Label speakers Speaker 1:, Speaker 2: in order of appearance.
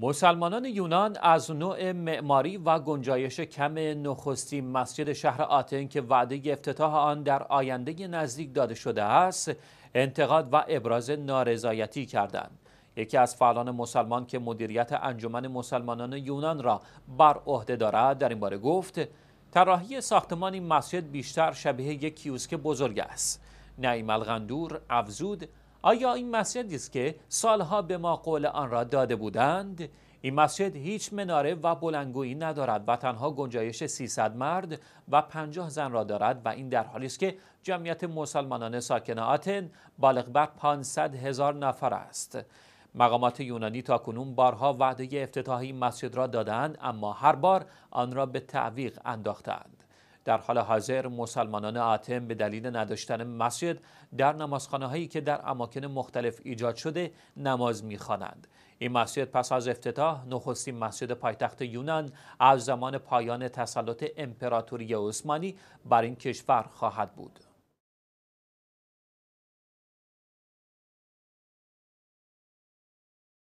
Speaker 1: مسلمانان یونان از نوع معماری و گنجایش کم نخستین مسجد شهر آتن که وعده افتتاح آن در آینده نزدیک داده شده است انتقاد و ابراز نارضایتی کردند یکی از فعالان مسلمان که مدیریت انجمن مسلمانان یونان را بر عهده دارد در این باره گفت طراحی ساختمان این مسجد بیشتر شبیه یک کیوسک بزرگ است نعیم الغندور افزود آیا این مسجدی است که سالها به ما قول آن را داده بودند این مسجد هیچ مناره و بلندگویی ندارد و تنها گنجایش 300 مرد و 50 زن را دارد و این در حالی است که جمعیت مسلمانان ساکن آتن بالغ بر 500 هزار نفر است مقامات یونانی تا کنون بارها وعده افتتاح این مسجد را دادند اما هر بار آن را به تعویق انداختند در حال حاضر مسلمانان آتم به دلیل نداشتن مسجد در نمازخانه هایی که در اماکن مختلف ایجاد شده نماز میخوانند. این مسجد پس از افتتاح نخستین مسجد پایتخت یونان از زمان پایان تسلط امپراتوری عثمانی بر این کشور خواهد بود.